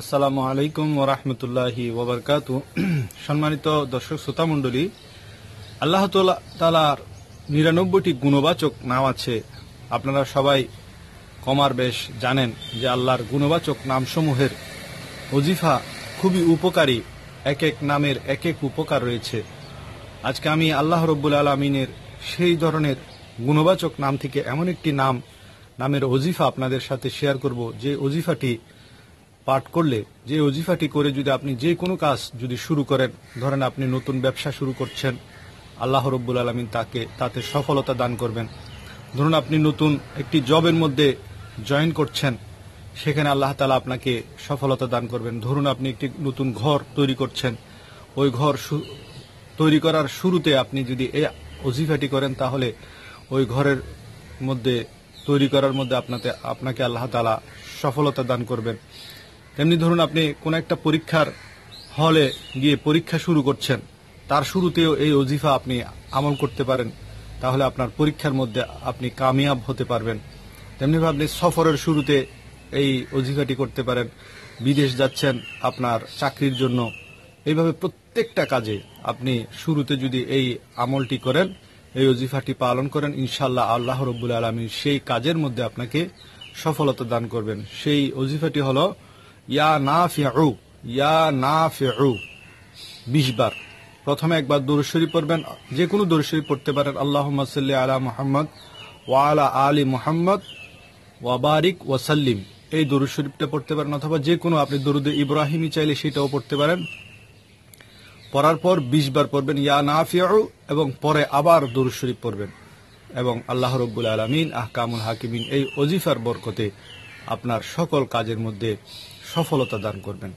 আসসালামু আলাইকুম ওরহমতুল্লাহি ওবরকাত সম্মানিত দর্শক শ্রোতা মণ্ডলী আল্লাহ তালার নিরানব্বইটি গুণবাচক নাম আছে আপনারা সবাই কমার বেশ জানেন যে আল্লাহর গুণবাচক নামসমূহের অজিফা খুবই উপকারী এক এক নামের এক এক উপকার রয়েছে আজকে আমি আল্লাহ রব্বুল আলমিনের সেই ধরনের গুণবাচক নাম থেকে এমন একটি নাম নামের অজিফা আপনাদের সাথে শেয়ার করব যে অজিফাটি পাঠ করলে যে অজিফাটি করে যদি আপনি যে কোনো কাজ যদি শুরু করেন ধরেন আপনি নতুন ব্যবসা শুরু করছেন আল্লাহ রব্বুল আলমিন তাকে তাতে সফলতা দান করবেন ধরুন আপনি নতুন একটি জবের মধ্যে জয়েন করছেন সেখানে আল্লাহ তালা আপনাকে সফলতা দান করবেন ধরুন আপনি একটি নতুন ঘর তৈরি করছেন ওই ঘর তৈরি করার শুরুতে আপনি যদি এ অজিফাটি করেন তাহলে ওই ঘরের মধ্যে তৈরি করার মধ্যে আপনাকে আল্লাহ তালা সফলতা দান করবেন তেমনি ধরুন আপনি কোন একটা পরীক্ষার হলে গিয়ে পরীক্ষা শুরু করছেন তার শুরুতেও এই অজিফা আপনি আমল করতে পারেন তাহলে আপনার পরীক্ষার মধ্যে আপনি কামিয়াব হতে পারবেন তেমনিভাবে আপনি সফরের শুরুতে এই অজিফাটি করতে পারেন বিদেশ যাচ্ছেন আপনার চাকরির জন্য এইভাবে প্রত্যেকটা কাজে আপনি শুরুতে যদি এই আমলটি করেন এই অজিফাটি পালন করেন ইনশাল্লাহ আল্লাহ রবুল্লা আলমী সেই কাজের মধ্যে আপনাকে সফলতা দান করবেন সেই অজিফাটি হলো ইয়া না ইয়া না ফিউ প্রথমে একবার দূরশরী পড়বেন যে কোনো দূরশরী পড়তে পারেন আল্লাহ মাসাল্লি আলা মোহাম্মদ ওয়ালা আলী মোহাম্মদ ওয়াবারিক ওয়াসাল্লিম এই দরুদ শরীফটা পড়তে পারেন অথবা যে কোনো আপনি দরুদ ইব্রাহিমই চাইলে সেটাও পড়তে পারেন পড়ার পর বিশ বার পড়বেন ইয়া নাফিয়াউ এবং পরে আবার দরুদ শরীফ পড়বেন এবং আল্লাহ রব্বুল আলমিন আহকামুল হাকিমিন এই অজিফার বরকতে আপনার সকল কাজের মধ্যে সফলতা দান করবেন